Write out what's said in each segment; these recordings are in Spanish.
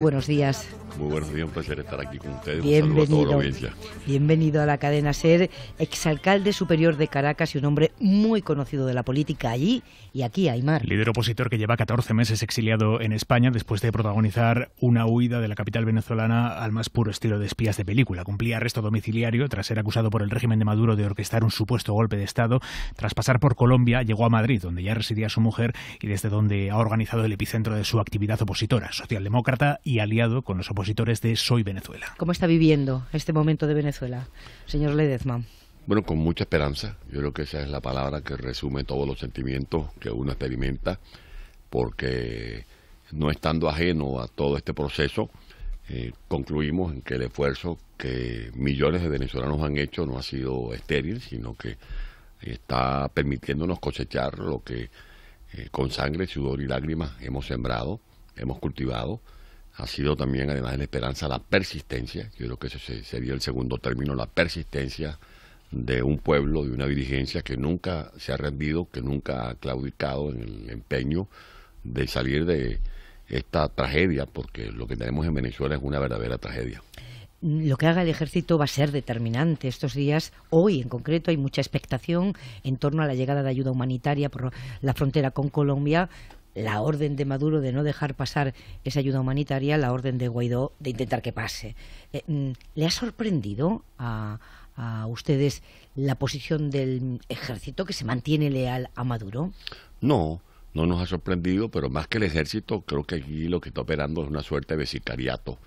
Buenos días. Muy buenos días, un placer estar aquí con ustedes. Bienvenido, un saludo a la Bienvenido a la cadena Ser, exalcalde superior de Caracas y un hombre muy conocido de la política allí y aquí, Aymar. Líder opositor que lleva 14 meses exiliado en España después de protagonizar una huida de la capital venezolana al más puro estilo de espías de película. Cumplía arresto domiciliario tras ser acusado por el régimen de Maduro de orquestar un supuesto golpe de Estado. Tras pasar por Colombia, llegó a Madrid, donde ya residía su mujer y desde donde ha organizado el epicentro de su actividad opositora, socialdemócrata y aliado con los opositores de Soy Venezuela. ¿Cómo está viviendo este momento de Venezuela, señor Ledezma? Bueno, con mucha esperanza. Yo creo que esa es la palabra que resume todos los sentimientos que uno experimenta, porque no estando ajeno a todo este proceso, eh, concluimos en que el esfuerzo que millones de venezolanos han hecho no ha sido estéril, sino que está permitiéndonos cosechar lo que eh, con sangre, sudor y lágrimas hemos sembrado, hemos cultivado ha sido también, además en la esperanza, la persistencia. Yo creo que ese sería el segundo término, la persistencia de un pueblo, de una dirigencia que nunca se ha rendido, que nunca ha claudicado en el empeño de salir de esta tragedia, porque lo que tenemos en Venezuela es una verdadera tragedia lo que haga el ejército va a ser determinante estos días. Hoy, en concreto, hay mucha expectación en torno a la llegada de ayuda humanitaria por la frontera con Colombia, la orden de Maduro de no dejar pasar esa ayuda humanitaria, la orden de Guaidó de intentar que pase. Eh, mm, ¿Le ha sorprendido a, ustedes la posición del ejército que se mantiene leal a Maduro? No, no nos ha sorprendido, pero más que el ejército, creo que aquí lo que está operando es una suerte de sicariato.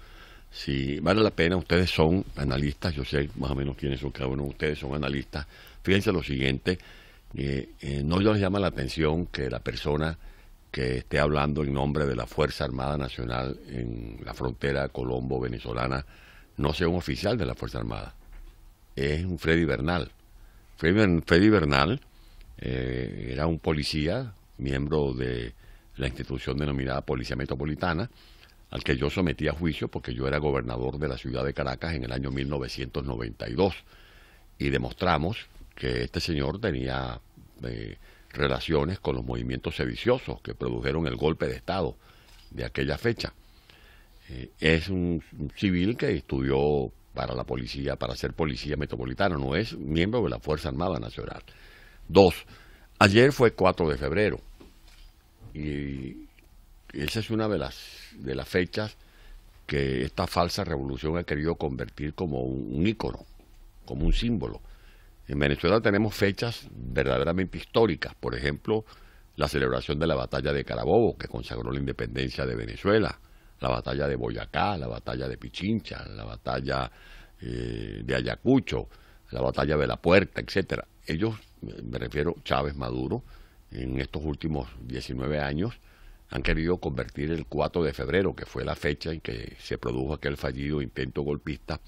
Si vale la pena, ustedes son analistas, yo sé más o menos quiénes son cada uno ustedes, son analistas. Fíjense lo siguiente, eh, eh, no les llama la atención que la persona que esté hablando en nombre de la Fuerza Armada Nacional en la frontera colombo-venezolana no sea un oficial de la Fuerza Armada. Es un Freddy Bernal. Freddy, Bernal eh, era un policía, miembro de la institución denominada Policía Metropolitana, al que yo sometí a juicio porque yo era gobernador de la ciudad de Caracas en el año 1992. Y demostramos que este señor tenía... Eh, relaciones con los movimientos sediciosos que produjeron el golpe de Estado de aquella fecha. Eh, es un, civil que estudió para la policía, para ser policía metropolitana, no es miembro de la Fuerza Armada Nacional. Dos, ayer fue 4 de febrero y esa es una de las, de las fechas que esta falsa revolución ha querido convertir como un ícono, como un símbolo. En Venezuela tenemos fechas verdaderamente históricas, por ejemplo, la celebración de la batalla de Carabobo, que consagró la independencia de Venezuela, la batalla de Boyacá, la batalla de Pichincha, la batalla eh, de Ayacucho, la batalla de la Puerta, etcétera. Ellos, eh, me refiero Chávez Maduro, en estos últimos 19 años han querido convertir el 4 de febrero, que fue la fecha en que se produjo aquel fallido intento golpista,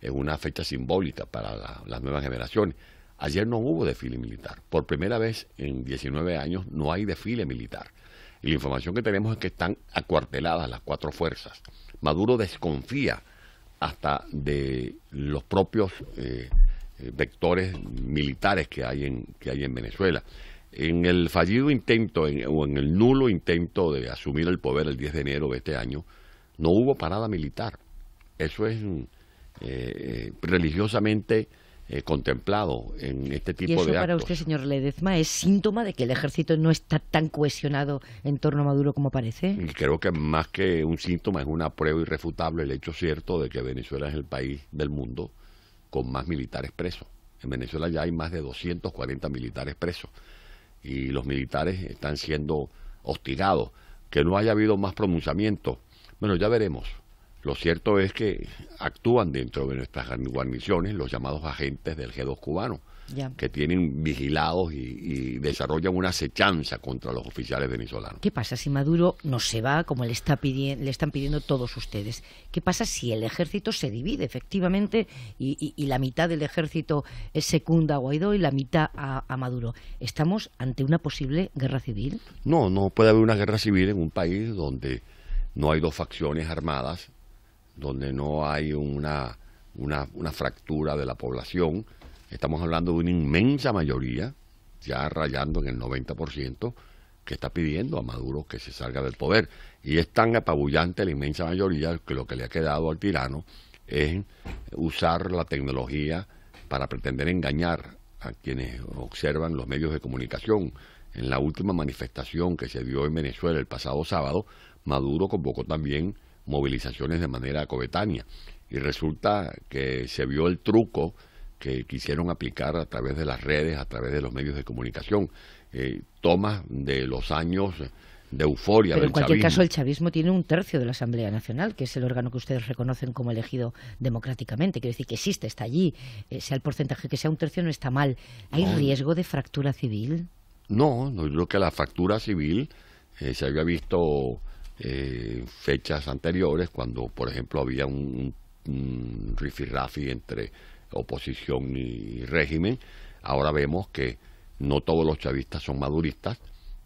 es una fecha simbólica para las nuevas generaciones. Ayer no hubo desfile militar. Por primera vez en 19 años no hay desfile militar. la información que tenemos es que están acuarteladas las cuatro fuerzas. Maduro desconfía hasta de los propios eh, eh, vectores militares que hay en, que hay en Venezuela. En el fallido intento o en el nulo intento de asumir el poder el 10 de enero de este año, no hubo parada militar. Eso es eh, eh, religiosamente eh, contemplado en este tipo ¿Y eso para usted, señor Ledezma, es síntoma de que el ejército no está tan cohesionado en torno a Maduro como parece? Y creo que más que un síntoma es una prueba irrefutable el hecho cierto de que Venezuela es el país del mundo con más militares presos. En Venezuela ya hay más de 240 militares presos y los militares están siendo hostigados. Que no haya habido más pronunciamiento bueno, ya veremos. Lo cierto es que actúan dentro de nuestras guarniciones los llamados agentes del G2 cubano, que tienen vigilados y, desarrollan una acechanza contra los oficiales venezolanos. ¿Qué pasa si Maduro no se va como le, están pidiendo todos ustedes? ¿Qué pasa si el ejército se divide efectivamente y, la mitad del ejército es secunda a Guaidó y la mitad a Maduro? ¿Estamos ante una posible guerra civil? No, no puede haber una guerra civil en un país donde no hay dos facciones armadas donde no hay una, una, fractura de la población. Estamos hablando de una inmensa mayoría, ya rayando en el 90%, que está pidiendo a Maduro que se salga del poder. Y es tan apabullante la inmensa mayoría que lo que le ha quedado al tirano es usar la tecnología para pretender engañar a quienes observan los medios de comunicación. En la última manifestación que se dio en Venezuela el pasado sábado, Maduro convocó también movilizaciones de manera coetánea. Y resulta que se vio el truco que quisieron aplicar a través de las redes, a través de los medios de comunicación, eh, tomas de los años de euforia. Pero en cualquier caso, el chavismo tiene un tercio de la Asamblea Nacional, que es el órgano que ustedes reconocen como elegido democráticamente. Quiere decir que existe, está allí. Eh, sea el porcentaje que sea un tercio, no está mal. ¿Hay riesgo de fractura civil? No, no, yo creo que la fractura civil eh, se había visto eh, fechas anteriores, cuando, por ejemplo, había un, un rifirrafi entre oposición y régimen. Ahora vemos que no todos los chavistas son maduristas,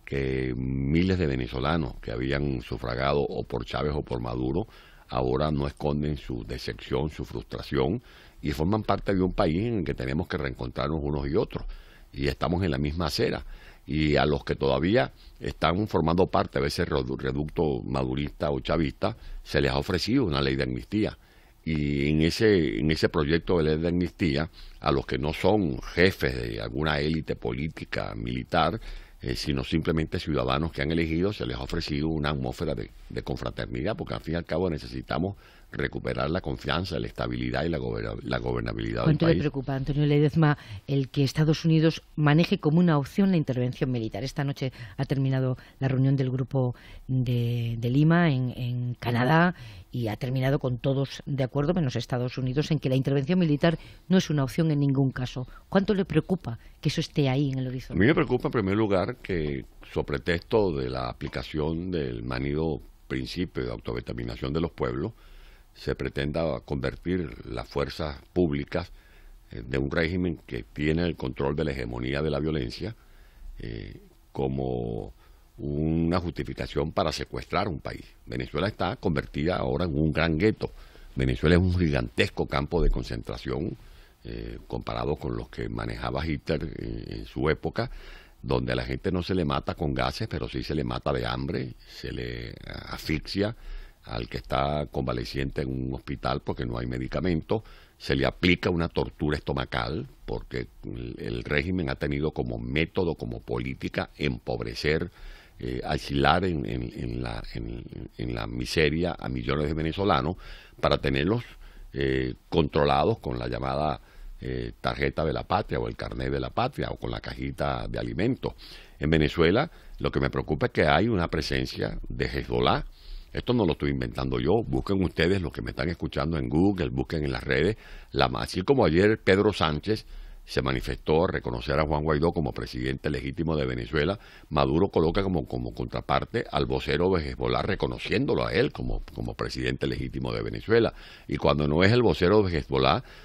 que miles de venezolanos que habían sufragado o por Chávez o por Maduro, ahora no esconden su decepción, su frustración y forman parte de un país en el que tenemos que reencontrarnos unos y otros. Y estamos en la misma acera y a los que todavía están formando parte, a veces reducto madurista o chavista, se les ha ofrecido una ley de amnistía. Y en ese, en ese proyecto de ley de amnistía, a los que no son jefes de alguna élite política, militar, eh, sino simplemente ciudadanos que han elegido, se les ha ofrecido una atmósfera de, de confraternidad, porque al fin y al cabo necesitamos recuperar la confianza, la estabilidad y la, la gobernabilidad ¿Cuánto le preocupa, Antonio Ledezma, el que Estados Unidos maneje como una opción la intervención militar? Esta noche ha terminado la reunión del grupo de, Lima en, Canadá y ha terminado con todos de acuerdo, menos Estados Unidos, en que la intervención militar no es una opción en ningún caso. ¿Cuánto le preocupa que eso esté ahí en el horizonte? A mí me preocupa, en primer lugar, que, sobre pretexto de la aplicación del manido principio de autodeterminación de los pueblos, se pretenda convertir las fuerzas públicas eh, de un régimen que tiene el control de la hegemonía de la violencia eh, como una justificación para secuestrar un país. Venezuela está convertida ahora en un gran gueto. Venezuela es un gigantesco campo de concentración eh, comparado con los que manejaba Hitler en su época, donde a la gente no se le mata con gases, pero sí se le mata de hambre, se le asfixia, al que está convaleciente en un hospital porque no hay medicamento, se le aplica una tortura estomacal porque el, régimen ha tenido como método, como política, empobrecer, eh, asilar en, la, miseria a millones de venezolanos para tenerlos eh, controlados con la llamada eh, tarjeta de la patria o el carnet de la patria o con la cajita de alimentos. En Venezuela lo que me preocupa es que hay una presencia de Hezbollah esto no lo estoy inventando yo. Busquen ustedes los que me están escuchando en Google, busquen en las redes. La, así como ayer Pedro Sánchez se manifestó a reconocer a Juan Guaidó como presidente legítimo de Venezuela, Maduro coloca como, como contraparte al vocero de reconociéndolo a él como, presidente legítimo de Venezuela. Y cuando no es el vocero de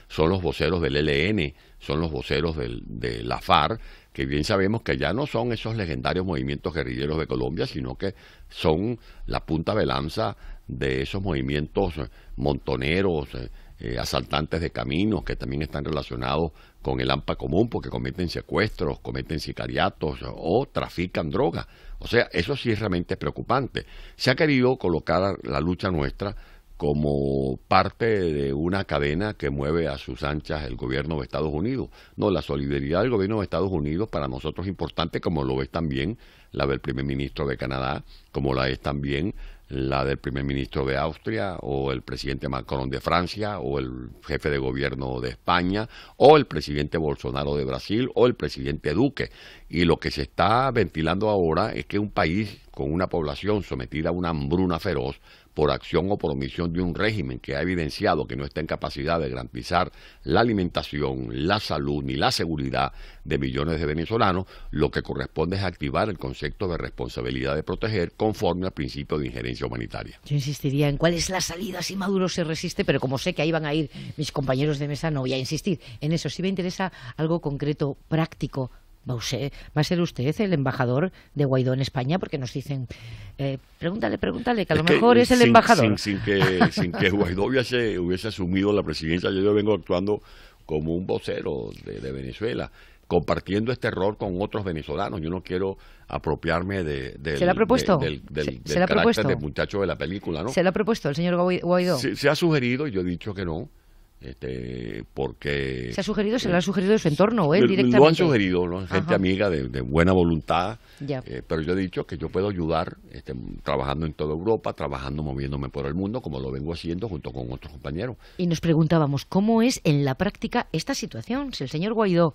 son los voceros del e LN, son los voceros de la FARC que bien sabemos que ya no son esos legendarios movimientos guerrilleros de Colombia, sino que son la punta de lanza de esos movimientos eh, montoneros, eh, eh, asaltantes de caminos, que también están relacionados con el AMPA común, porque cometen secuestros, cometen sicariatos o trafican drogas. O sea, eso sí es realmente preocupante. Se ha querido colocar la lucha nuestra como parte de una cadena que mueve a sus anchas el gobierno de Estados Unidos. No, la solidaridad del gobierno de Estados Unidos para nosotros es importante, como lo es también la del primer ministro de Canadá, como la es también la del primer ministro de Austria o el presidente Macron de Francia o el jefe de gobierno de España o el presidente Bolsonaro de Brasil o el presidente Duque. Y lo que se está ventilando ahora es que un país con una población sometida a una hambruna feroz por acción o por omisión de un régimen que ha evidenciado que no está en capacidad de garantizar la alimentación, la salud ni la seguridad de millones de venezolanos, lo que corresponde es activar el concepto de responsabilidad de proteger conforme al principio de injerencia humanitaria. Yo insistiría en cuál es la salida si Maduro se resiste, pero como sé que ahí van a ir mis compañeros de mesa, no voy a insistir. En eso Si me interesa algo concreto, práctico, va, a ser usted el embajador de Guaidó en España, porque nos dicen, eh, pregúntale, pregúntale, que a lo mejor es el embajador. Sin, que, Guaidó hubiese, asumido la presidencia, yo, vengo actuando como un vocero de, Venezuela compartiendo este error con otros venezolanos. Yo no quiero apropiarme de, ¿Se ¿Se del, propuesto? De, muchacho de la película, ¿no? ¿Se lo ha propuesto el señor Guaidó? Se, se, ha sugerido, y yo he dicho que no, este, porque se ha sugerido se le ha eh, sugerido de su entorno directamente lo han sugerido gente amiga de, buena voluntad eh, pero yo he dicho que yo puedo ayudar este, trabajando en toda Europa trabajando moviéndome por el mundo como lo vengo haciendo junto con otros compañeros y nos preguntábamos cómo es en la práctica esta situación si el señor Guaidó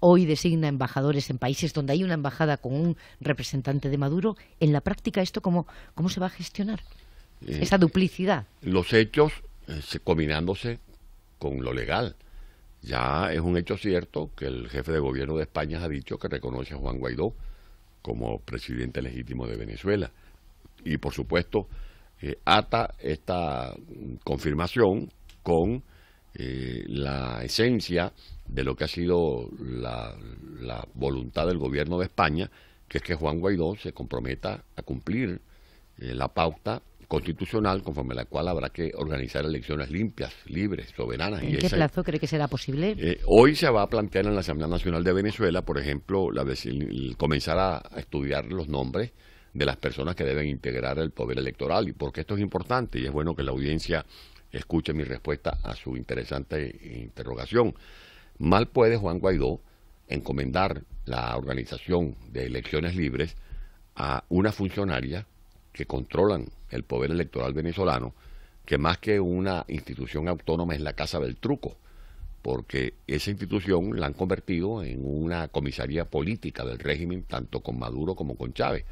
hoy designa embajadores en países donde hay una embajada con un representante de Maduro en la práctica esto cómo cómo se va a gestionar eh, esa duplicidad los hechos combinándose con lo legal. Ya es un hecho cierto que el jefe de gobierno de España ha dicho que reconoce a Juan Guaidó como presidente legítimo de Venezuela. Y por supuesto, eh, ata esta confirmación con eh, la esencia de lo que ha sido la, voluntad del gobierno de España, que es que Juan Guaidó se comprometa a cumplir eh, la pauta constitucional conforme a la cual habrá que organizar elecciones limpias, libres, soberanas. ¿En qué plazo cree que será posible? Eh, hoy se va a plantear en la Asamblea Nacional de Venezuela, por ejemplo, la, comenzar a, estudiar los nombres de las personas que deben integrar el poder electoral y porque esto es importante y es bueno que la audiencia escuche mi respuesta a su interesante interrogación. Mal puede Juan Guaidó encomendar la organización de elecciones libres a una funcionaria que controlan el poder electoral venezolano, que más que una institución autónoma es la casa del truco, porque esa institución la han convertido en una comisaría política del régimen, tanto con Maduro como con Chávez.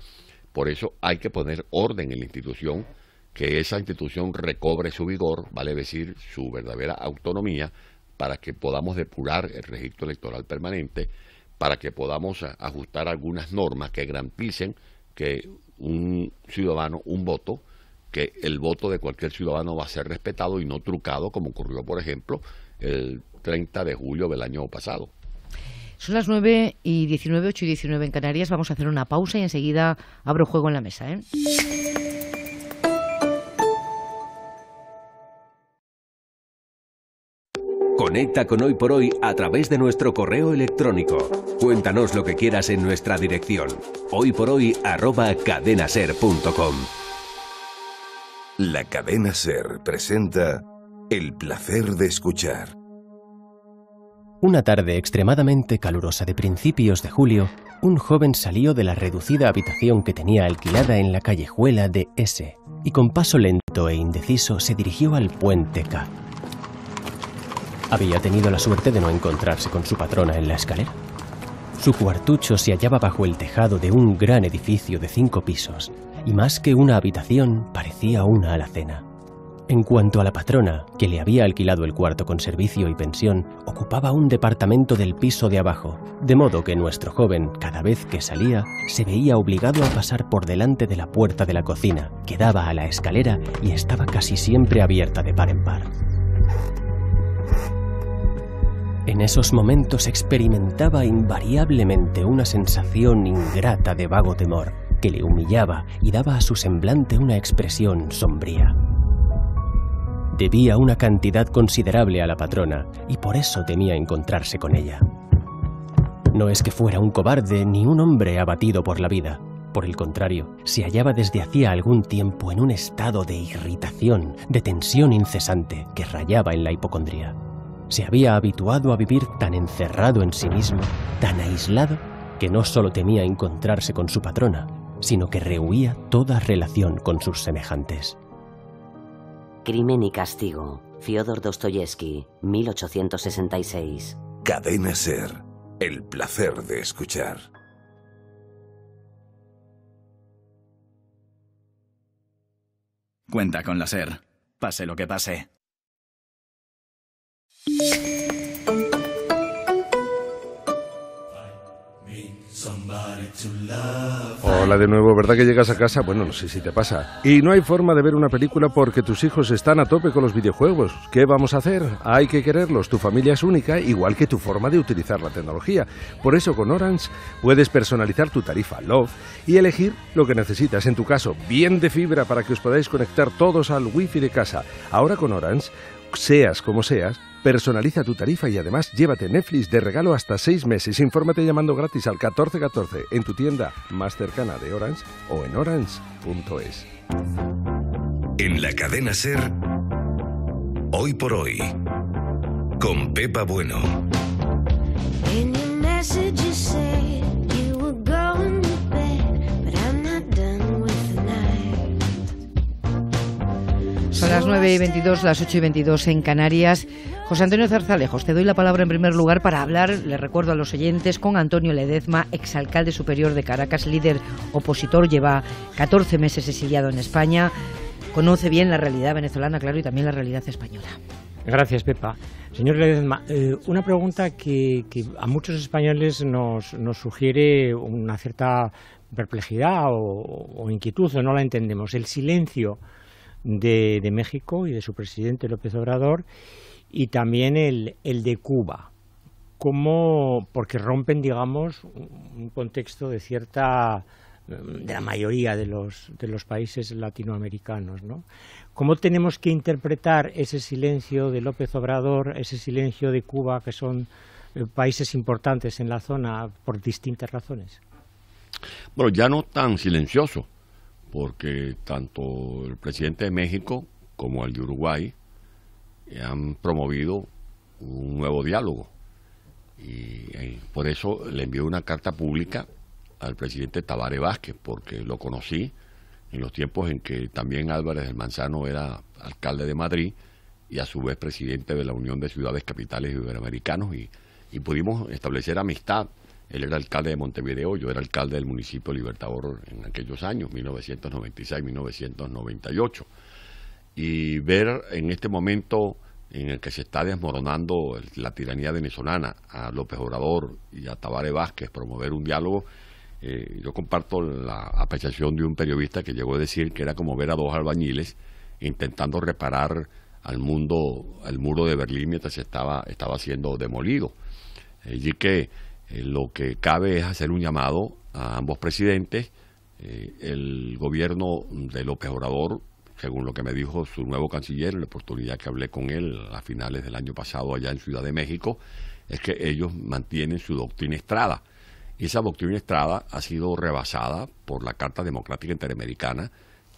Por eso hay que poner orden en la institución, que esa institución recobre su vigor, vale decir, su verdadera autonomía, para que podamos depurar el registro electoral permanente, para que podamos ajustar algunas normas que garanticen que un ciudadano un voto, que el voto de cualquier ciudadano va a ser respetado y no trucado, como ocurrió, por ejemplo, el 30 de julio del año pasado. Son las 9 y 19, 8 y 19 en Canarias. Vamos a hacer una pausa y enseguida abro juego en la mesa. ¿eh? Conecta con Hoy por Hoy a través de nuestro correo electrónico. Cuéntanos lo que quieras en nuestra dirección. Hoy por hoy cadenaser.com. La cadena Ser presenta El placer de escuchar. Una tarde extremadamente calurosa de principios de julio, un joven salió de la reducida habitación que tenía alquilada en la callejuela de S y con paso lento e indeciso se dirigió al puente K había tenido la suerte de no encontrarse con su patrona en la escalera. Su cuartucho se hallaba bajo el tejado de un gran edificio de cinco pisos, y más que una habitación parecía una alacena. En cuanto a la patrona, que le había alquilado el cuarto con servicio y pensión, ocupaba un departamento del piso de abajo, de modo que nuestro joven, cada vez que salía, se veía obligado a pasar por delante de la puerta de la cocina, que daba a la escalera y estaba casi siempre abierta de par en par. En esos momentos experimentaba invariablemente una sensación ingrata de vago temor que le humillaba y daba a su semblante una expresión sombría. Debía una cantidad considerable a la patrona y por eso temía encontrarse con ella. No es que fuera un cobarde ni un hombre abatido por la vida. Por el contrario, se hallaba desde hacía algún tiempo en un estado de irritación, de tensión incesante que rayaba en la hipocondría se había habituado a vivir tan encerrado en sí mismo, tan aislado, que no solo temía encontrarse con su patrona, sino que rehuía toda relación con sus semejantes. Crimen y castigo. Fyodor Dostoyevsky, 1866. Cadena Ser. El placer de escuchar. Cuenta con la Ser. Pase lo que pase. Hola de nuevo, ¿verdad que llegas a casa? Bueno, no sé si te pasa. Y no hay forma de ver una película porque tus hijos están a tope con los videojuegos. ¿Qué vamos a hacer? Hay que quererlos. Tu familia es única, igual que tu forma de utilizar la tecnología. Por eso con Orange puedes personalizar tu tarifa Love y elegir lo que necesitas. En tu caso, bien de fibra para que os podáis conectar todos al wifi de casa. Ahora con Orange seas como seas, personaliza tu tarifa y además llévate Netflix de regalo hasta seis meses. Infórmate llamando gratis al 1414 en tu tienda más cercana de Orange o en orange.es. En la cadena Ser, hoy por hoy, con Pepa Bueno. A las 9 y 22, las 8 y 22 en Canarias. José Antonio Zarzalejos, te doy la palabra en primer lugar para hablar, le recuerdo a los oyentes, con Antonio Ledezma, exalcalde superior de Caracas, líder opositor, lleva 14 meses exiliado en España, conoce bien la realidad venezolana, claro, y también la realidad española. Gracias, Pepa. Señor Ledezma, eh, una pregunta que, a muchos españoles nos, nos sugiere una cierta perplejidad o inquietud, o no la entendemos. El silencio de, México y de su presidente López Obrador y también el, el de Cuba. ¿Cómo? porque rompen, digamos, un contexto de cierta mm, de la mayoría de los, de los países latinoamericanos. ¿no? ¿Cómo tenemos que interpretar ese silencio de López Obrador, ese silencio de Cuba, que son eh, países importantes en la zona por distintas razones? Bueno, ya no tan silencioso porque tanto el presidente de México como el de Uruguay han promovido un nuevo diálogo. Y, eh, por eso le envié una carta pública al presidente Tabaré Vázquez, porque lo conocí en los tiempos en que también Álvarez del Manzano era alcalde de Madrid y a su vez presidente de la Unión de Ciudades Capitales Iberoamericanos y, y pudimos establecer amistad él era alcalde de Montevideo, yo era alcalde del municipio Libertador en aquellos años, 1996-1998. Y ver en este momento en el que se está desmoronando la tiranía venezolana a López Obrador y a Tabaré Vázquez promover un diálogo, eh, yo comparto la apreciación de un periodista que llegó a decir que era como ver a dos albañiles intentando reparar al mundo, al muro de Berlín mientras estaba, estaba siendo demolido. Allí eh, que eh, lo que cabe es hacer un llamado a ambos presidentes. Eh, el gobierno de López Obrador, según lo que me dijo su nuevo canciller, en la oportunidad que hablé con él a finales del año pasado allá en Ciudad de México, es que ellos mantienen su doctrina Estrada. Y esa doctrina Estrada ha sido rebasada por la Carta Democrática Interamericana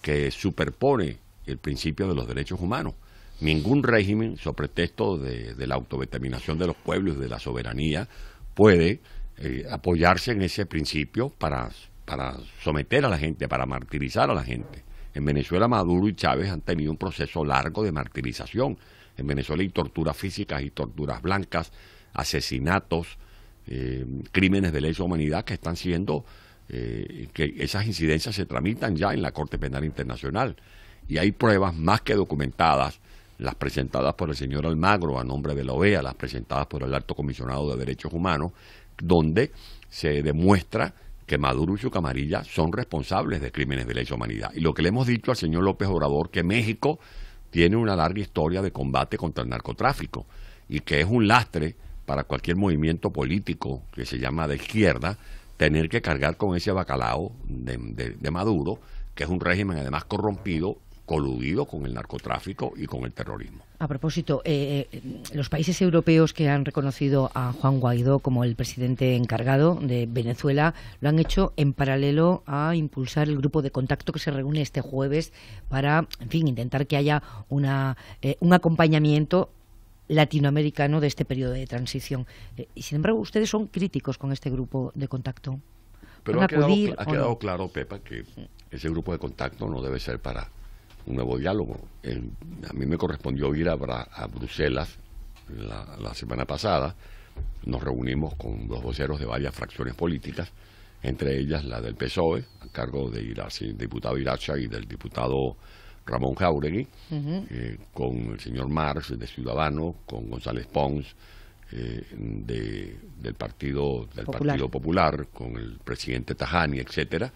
que superpone el principio de los derechos humanos. Ningún régimen, sobre texto de, de la autodeterminación de los pueblos, de la soberanía, puede eh, apoyarse en ese principio para, para someter a la gente, para martirizar a la gente. En Venezuela Maduro y Chávez han tenido un proceso largo de martirización. En Venezuela hay torturas físicas y torturas blancas, asesinatos, eh, crímenes de lesa humanidad que están siendo, eh, que esas incidencias se tramitan ya en la Corte Penal Internacional. Y hay pruebas más que documentadas las presentadas por el señor Almagro a nombre de la OEA, las presentadas por el alto comisionado de derechos humanos, donde se demuestra que Maduro y su camarilla son responsables de crímenes de lesa humanidad. Y lo que le hemos dicho al señor López Obrador, que México tiene una larga historia de combate contra el narcotráfico y que es un lastre para cualquier movimiento político que se llama de izquierda tener que cargar con ese bacalao de, de Maduro, que es un régimen además corrompido coludido con el narcotráfico y con el terrorismo. A propósito, eh, eh, los países europeos que han reconocido a Juan Guaidó como el presidente encargado de Venezuela lo han hecho en paralelo a impulsar el grupo de contacto que se reúne este jueves para, en fin, intentar que haya una, eh, un acompañamiento latinoamericano de este periodo de transición. y sin embargo, ustedes son críticos con este grupo de contacto. Pero ha quedado, ha claro, Pepa, que ese grupo de contacto no debe ser para un nuevo diálogo. a mí me correspondió ir a, Bruselas la, semana pasada. Nos reunimos con los voceros de varias fracciones políticas, entre ellas la del PSOE, a cargo de diputado Iracha y del diputado Ramón Jauregui, eh, con el señor Marx de Ciudadanos, con González Pons eh, del Partido del Partido Popular, con el presidente Tajani, etcétera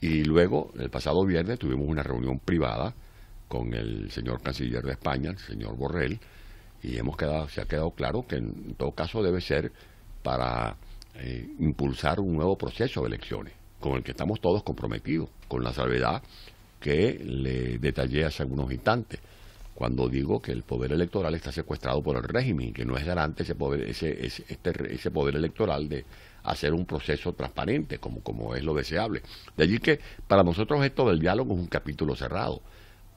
y luego, el pasado viernes, tuvimos una reunión privada con el señor canciller de España, el señor Borrell, y hemos quedado, se ha quedado claro que en todo caso debe ser para eh, impulsar un nuevo proceso de elecciones, con el que estamos todos comprometidos, con la salvedad que le detallé hace algunos instantes, cuando digo que el poder electoral está secuestrado por el régimen, que no es garante ese poder, este, ese poder electoral de, hacer un proceso transparente, como, como es lo deseable. De allí que para nosotros esto del diálogo es un capítulo cerrado,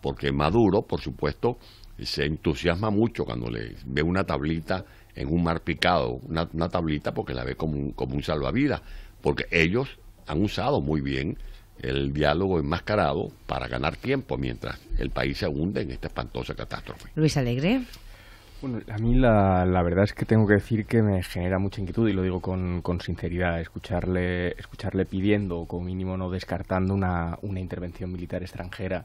porque Maduro, por supuesto, se entusiasma mucho cuando le ve una tablita en un mar picado, una, tablita porque la ve como un, como un salvavidas, porque ellos han usado muy bien el diálogo enmascarado para ganar tiempo mientras el país se hunde en esta espantosa catástrofe. Luis Alegre. Bueno, a mí la, verdad es que tengo que decir que me genera mucha inquietud y lo digo con, sinceridad, escucharle, escucharle pidiendo o como mínimo no descartando una intervención militar extranjera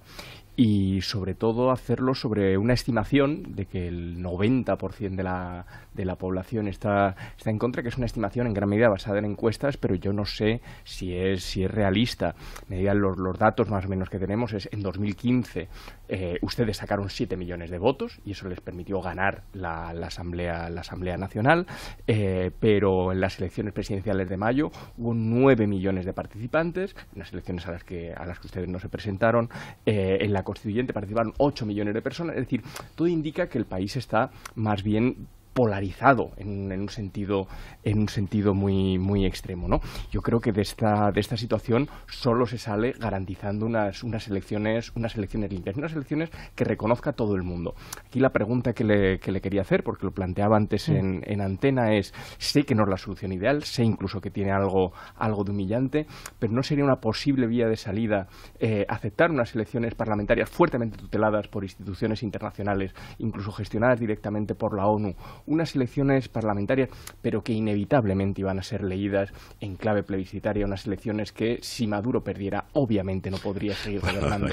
y sobre todo hacerlo sobre una estimación de que el 90% de la, de la población está, está en contra, que es una estimación en gran medida basada en encuestas, pero yo no sé si es, si es realista. Me los, datos más o menos que tenemos, es en 2015 eh, ustedes sacaron 7 millones de votos y eso les permitió ganar la, asamblea, la Asamblea Nacional, eh, pero en las elecciones presidenciales de mayo hubo 9 millones de participantes, en las elecciones a las que, a las que ustedes no se presentaron, eh, en la constituyente participaron 8 millones de personas, es decir, todo indica que el país está más bien polarizado en, un sentido muy muy extremo yo creo que de esta situación solo se sale garantizando unas elecciones unas elecciones limpias unas elecciones que reconozca todo el mundo aquí la pregunta que le, quería hacer porque lo planteaba antes mm. en, antena es sé que no es la solución ideal sé incluso que tiene algo algo de humillante pero no sería una posible vía de salida eh, aceptar unas elecciones parlamentarias fuertemente tuteladas por instituciones internacionales incluso gestionadas directamente por la ONU unas elecciones parlamentarias, pero que inevitablemente iban a ser leídas en clave plebiscitaria, unas elecciones que si Maduro perdiera, obviamente no podría seguir gobernando.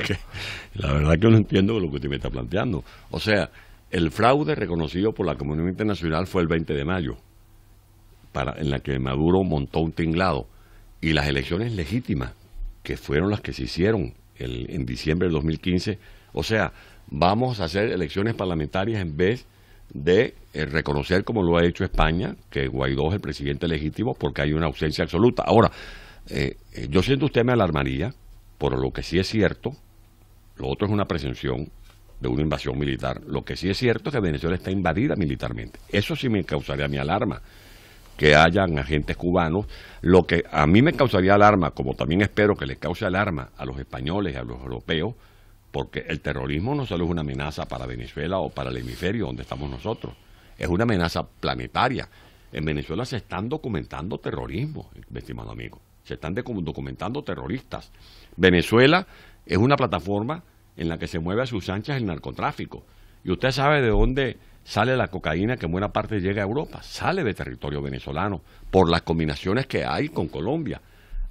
La verdad, que, no entiendo lo que usted me está planteando. O sea, el fraude reconocido por la comunidad internacional fue el 20 de mayo, para, en la que Maduro montó un tinglado. Y las elecciones legítimas, que fueron las que se hicieron el, en diciembre del 2015, o sea, vamos a hacer elecciones parlamentarias en vez de eh, reconocer, como lo ha hecho España, que Guaidó es el presidente legítimo porque hay una ausencia absoluta. Ahora, eh, eh, yo siento usted me alarmaría, por lo que sí es cierto, lo otro es una presunción de una invasión militar. Lo que sí es cierto es que Venezuela está invadida militarmente. Eso sí me causaría mi alarma, que hayan agentes cubanos. Lo que a mí me causaría alarma, como también espero que le cause alarma a los españoles y a los europeos, porque el terrorismo no solo es una amenaza para Venezuela o para el hemisferio donde estamos nosotros, es una amenaza planetaria. En Venezuela se están documentando terrorismo, mi estimado amigo, se están documentando terroristas. Venezuela es una plataforma en la que se mueve a sus anchas el narcotráfico. Y usted sabe de dónde sale la cocaína que en buena parte llega a Europa, sale de territorio venezolano, por las combinaciones que hay con Colombia.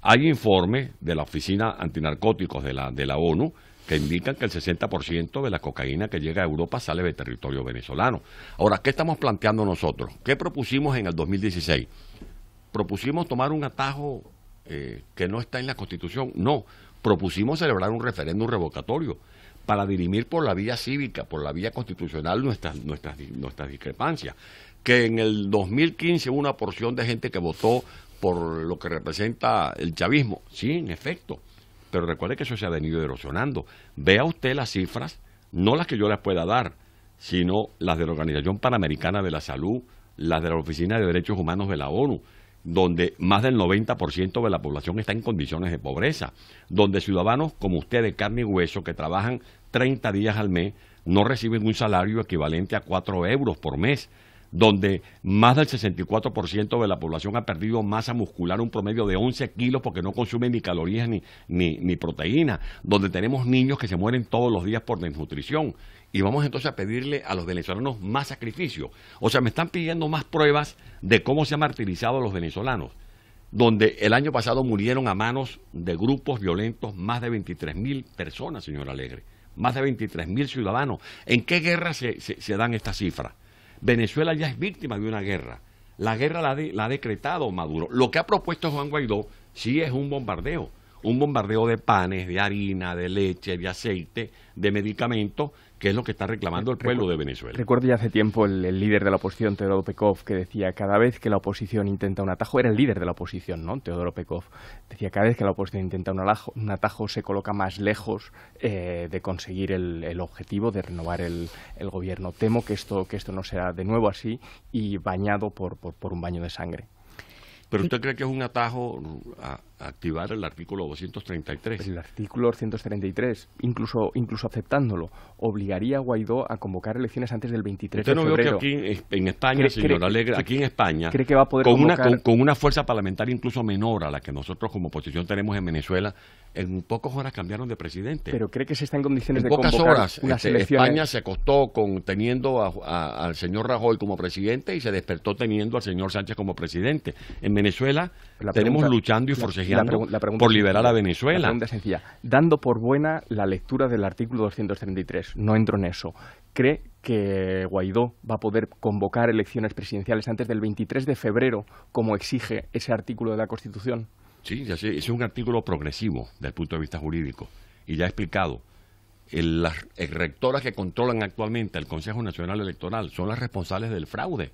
Hay informes de la Oficina Antinarcóticos de la, de la ONU que indican que el 60% de la cocaína que llega a Europa sale de territorio venezolano. Ahora, ¿qué estamos planteando nosotros? ¿Qué propusimos en el 2016? ¿Propusimos tomar un atajo eh, que no está en la Constitución? No, propusimos celebrar un referéndum revocatorio para dirimir por la vía cívica, por la vía constitucional nuestras, nuestras discrepancias. Que en el 2015 hubo una porción de gente que votó por lo que representa el chavismo. Sí, en efecto. Pero recuerde que eso se ha venido erosionando. Vea usted las cifras, no las que yo les pueda dar, sino las de la Organización Panamericana de la Salud, las de la Oficina de Derechos Humanos de la ONU, donde más del 90% de la población está en condiciones de pobreza, donde ciudadanos como usted de carne y hueso que trabajan 30 días al mes no reciben un salario equivalente a 4 euros por mes donde más del 64% de la población ha perdido masa muscular, un promedio de 11 kilos, porque no consume ni calorías ni, ni, proteína, donde tenemos niños que se mueren todos los días por desnutrición. Y vamos entonces a pedirle a los venezolanos más sacrificio. O sea, me están pidiendo más pruebas de cómo se han martirizado a los venezolanos donde el año pasado murieron a manos de grupos violentos más de 23 mil personas, señor Alegre, más de 23 mil ciudadanos. ¿En qué guerra se, se dan estas cifras? Venezuela ya es víctima de una guerra. La guerra la, ha decretado Maduro. Lo que ha propuesto Juan Guaidó sí es un bombardeo. Un bombardeo de panes, de harina, de leche, de aceite, de medicamentos que es lo que está reclamando el pueblo de Venezuela. Recuerdo ya hace tiempo el, líder de la oposición, Teodoro Pekov, que decía cada vez que la oposición intenta un atajo, era el líder de la oposición, ¿no? Teodoro Pekov, decía cada vez que la oposición intenta un, atajo se coloca más lejos eh, de conseguir el, objetivo de renovar el, gobierno. Temo que esto, que esto no sea de nuevo así y bañado por, por, un baño de sangre. ¿Pero usted cree que es un atajo activar el artículo 233. El artículo 233, incluso, incluso aceptándolo, obligaría a Guaidó a convocar elecciones antes del 23 Usted no de no Veo que aquí en España, señor Alegre, aquí en España, con, una, con, una fuerza parlamentaria incluso menor a la que nosotros como oposición tenemos en Venezuela, en pocas horas cambiaron de presidente. Pero cree que se está en condiciones de convocar horas, unas este, España se acostó con, teniendo al señor Rajoy como presidente y se despertó teniendo al señor Sánchez como presidente. En Venezuela tenemos luchando y forcejeando por liberar a Venezuela. La pregunta sencilla. Dando por buena la lectura del artículo 233, no entro en eso. ¿Cree que Guaidó va a poder convocar elecciones presidenciales antes del 23 de febrero, como exige ese artículo de la Constitución? Sí, ya es un artículo progresivo desde el punto de vista jurídico y ya he explicado. las rectoras que controlan actualmente el Consejo Nacional Electoral son las responsables del fraude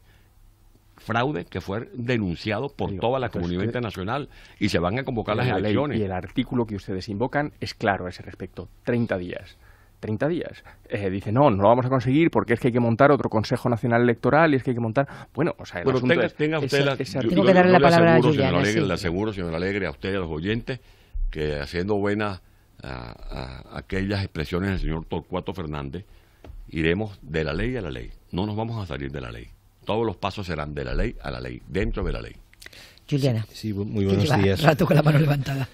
fraude que fue denunciado por toda la comunidad eh, internacional y se van a convocar las elecciones. Y el artículo que ustedes invocan es claro a ese respecto, 30 días. 30 días. Eh, dice, no, no lo vamos a conseguir porque es que hay que montar otro Consejo Nacional Electoral y es que hay que montar... Bueno, o sea, el es, que darle la palabra a Le aseguro, señor Alegre, a y a los oyentes, que haciendo buenas aquellas expresiones del señor Torcuato Fernández, iremos de la ley a la ley. No nos vamos a salir de la ley. Todos los pasos serán de la ley a la ley, dentro de la ley. Juliana. Sí, muy buenos lleva un Rato con la mano levantada.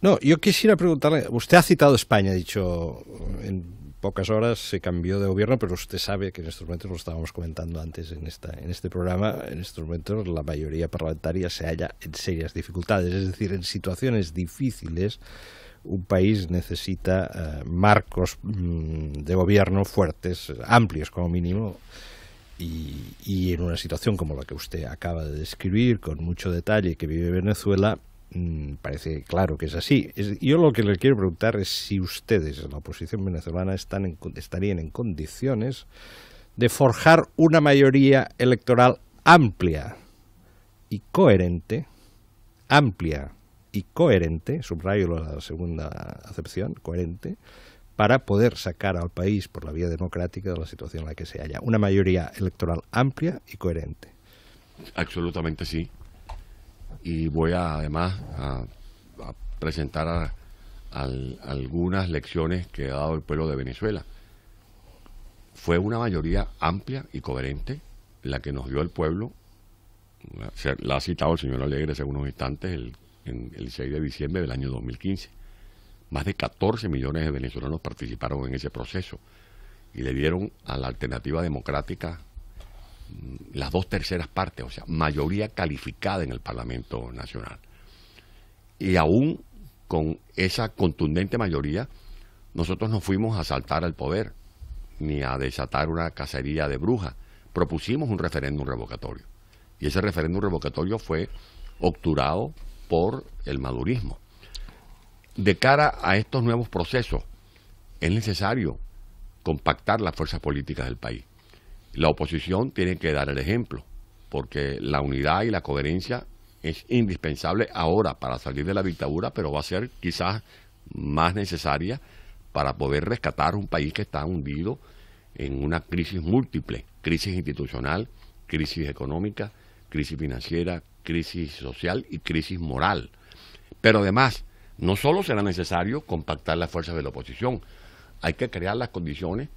No, yo quisiera preguntarle, usted ha citado España, ha dicho, en pocas horas se cambió de gobierno, pero usted sabe que en estos momentos, lo estábamos comentando antes en, esta, en este programa, en estos momentos la mayoría parlamentaria se halla en serias dificultades, es decir, en situaciones difíciles un país necesita eh, marcos mm, de gobierno fuertes, amplios como mínimo, y, en una situación como la que usted acaba de describir con mucho detalle que vive Venezuela, mm, parece claro que es así. yo lo que le quiero preguntar es si ustedes, la oposición venezolana, están en, estarían en condiciones de forjar una mayoría electoral amplia y coherente, amplia y coherente, subrayo la segunda acepción, coherente, para poder sacar al país por la vía democrática de la situación en la que se halla. Una mayoría electoral amplia y coherente. Absolutamente sí. Y voy además a, presentar a, algunas lecciones que ha dado el pueblo de Venezuela. Fue una mayoría amplia y coherente la que nos dio el pueblo. La, la ha citado el señor Alegre hace unos instantes, en, el 6 de diciembre del año 2015 más de 14 millones de venezolanos participaron en ese proceso y le dieron a la alternativa democrática mm, las dos terceras partes, o sea, mayoría calificada en el Parlamento Nacional. Y aún con esa contundente mayoría, nosotros no fuimos a saltar al poder ni a desatar una cacería de brujas. Propusimos un referéndum revocatorio. Y ese referéndum revocatorio fue obturado por el madurismo de cara a estos nuevos procesos, es necesario compactar las fuerzas políticas del país. La oposición tiene que dar el ejemplo, porque la unidad y la coherencia es indispensable ahora para salir de la dictadura, pero va a ser quizás más necesaria para poder rescatar un país que está hundido en una crisis múltiple, crisis institucional, crisis económica, crisis financiera, crisis social y crisis moral. Pero además, no solo será necesario compactar las fuerzas de la oposición, hay que crear las condiciones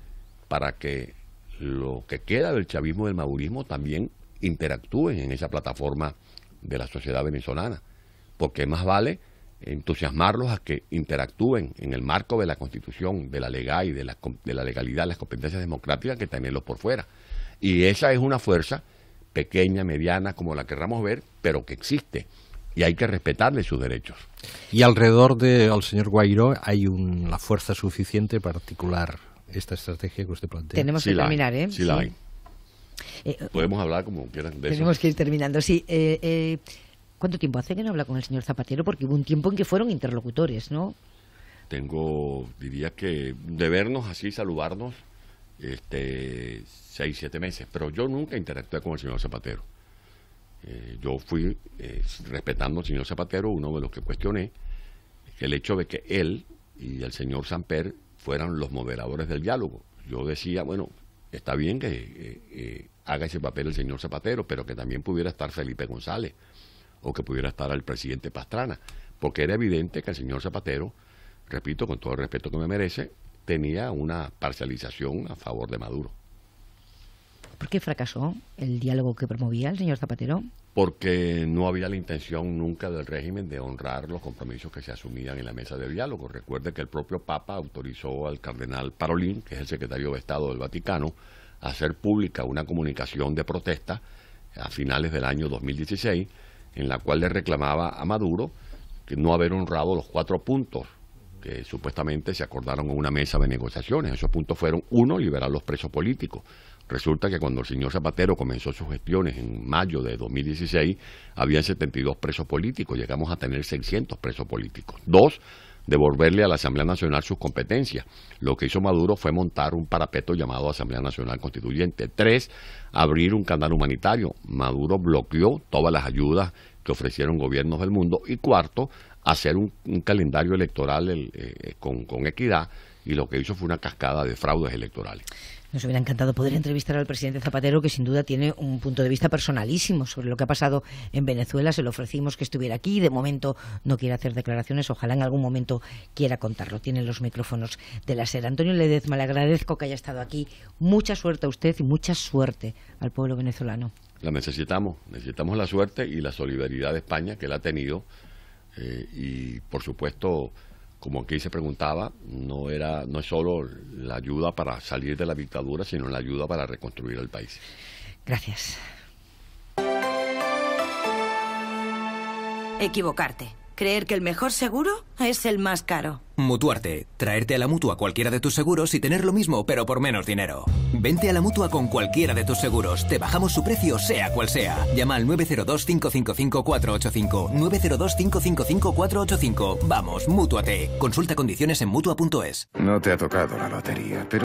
para que lo que queda del chavismo y del maurismo también interactúen en esa plataforma de la sociedad venezolana, porque más vale entusiasmarlos a que interactúen en el marco de la Constitución, de la legal y de la, de legalidad, las competencias democráticas que tenerlos por fuera. Y esa es una fuerza pequeña, mediana, como la querramos ver, pero que existe y hay que respetarle sus derechos. Y alrededor del señor Guairó hay la fuerza suficiente para articular esta estrategia que usted plantea. Tenemos que terminar, ¿eh? Sí, la hay. Eh, eh, Podemos hablar como quieran. tenemos que ir terminando, sí. Eh, ¿Cuánto tiempo hace que no habla con el señor Zapatero? Porque hubo un tiempo en que fueron interlocutores, ¿no? Tengo, diría que, de vernos así, saludarnos, este, seis, siete meses. Pero yo nunca interactué con el señor Zapatero. Eh, yo fui, eh, respetando al señor Zapatero, uno de los que cuestioné el hecho de que él y el señor Samper fueran los moderadores del diálogo. Yo decía, bueno, está bien que eh, haga ese papel el señor Zapatero, pero que también pudiera estar Felipe González o que pudiera estar el presidente Pastrana, porque era evidente que el señor Zapatero, repito, con todo el respeto que me merece, tenía una parcialización a favor de Maduro. ¿Por qué fracasó el diálogo que promovía el señor Zapatero? Porque no había la intención nunca del régimen de honrar los compromisos que se asumían en la mesa de diálogo. Recuerde que el propio Papa autorizó al cardenal Parolín, que es el secretario de Estado del Vaticano, a hacer pública una comunicación de protesta a finales del año 2016, en la cual le reclamaba a Maduro que no haber honrado los cuatro puntos que supuestamente se acordaron en una mesa de negociaciones. Esos puntos fueron, uno, liberar los presos políticos. Resulta que cuando el señor Zapatero comenzó sus gestiones en mayo de 2016, habían 72 presos políticos, llegamos a tener 600 presos políticos. Dos, devolverle a la Asamblea Nacional sus competencias. Lo que hizo Maduro fue montar un parapeto llamado Asamblea Nacional Constituyente. Tres, abrir un canal humanitario. Maduro bloqueó todas las ayudas que ofrecieron gobiernos del mundo. Y cuarto, hacer un, calendario electoral eh, con equidad y lo que hizo fue una cascada de fraudes electorales. Nos hubiera encantado poder entrevistar al presidente Zapatero, que sin duda tiene un punto de vista personalísimo sobre lo que ha pasado en Venezuela. Se lo ofrecimos que estuviera aquí. De momento no quiere hacer declaraciones. Ojalá en algún momento quiera contarlo. ...tiene los micrófonos de la SER. Antonio Ledezma, le agradezco que haya estado aquí. Mucha suerte a usted y mucha suerte al pueblo venezolano. La necesitamos. Necesitamos la suerte y la solidaridad de España, que la ha tenido. Eh, y, por supuesto, como aquí se preguntaba, no era no es solo la ayuda para salir de la dictadura, sino la ayuda para reconstruir el país. Gracias. Equivocarte. Creer que el mejor seguro es el más caro. Mutuarte. Traerte a la mutua cualquiera de tus seguros y tener lo mismo, pero por menos dinero. Vente a la mutua con cualquiera de tus seguros. Te bajamos su precio, sea cual sea. Llama al 902-555-485. 902-555-485. Vamos, mutuate. Consulta condiciones en mutua.es. No te ha tocado la lotería, pero.